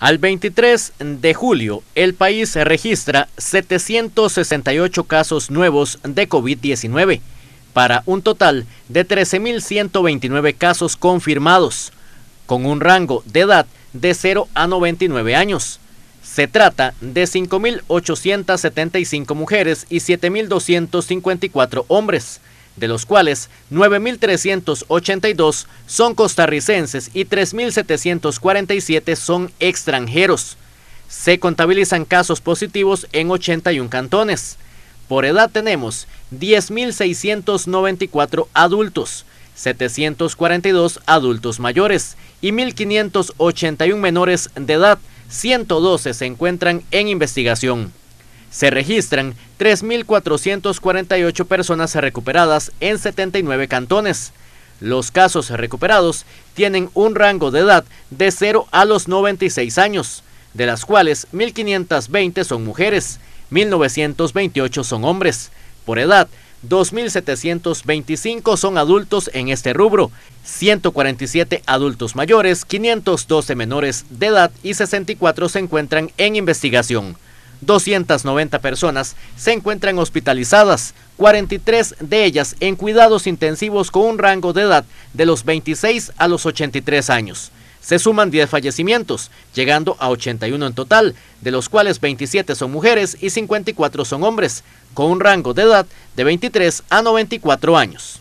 Al 23 de julio, el país registra 768 casos nuevos de COVID-19, para un total de 13.129 casos confirmados, con un rango de edad de 0 a 99 años. Se trata de 5.875 mujeres y 7.254 hombres de los cuales 9.382 son costarricenses y 3.747 son extranjeros. Se contabilizan casos positivos en 81 cantones. Por edad tenemos 10.694 adultos, 742 adultos mayores y 1.581 menores de edad. 112 se encuentran en investigación. Se registran 3.448 personas recuperadas en 79 cantones. Los casos recuperados tienen un rango de edad de 0 a los 96 años, de las cuales 1.520 son mujeres, 1.928 son hombres. Por edad, 2.725 son adultos en este rubro, 147 adultos mayores, 512 menores de edad y 64 se encuentran en investigación. 290 personas se encuentran hospitalizadas, 43 de ellas en cuidados intensivos con un rango de edad de los 26 a los 83 años. Se suman 10 fallecimientos, llegando a 81 en total, de los cuales 27 son mujeres y 54 son hombres, con un rango de edad de 23 a 94 años.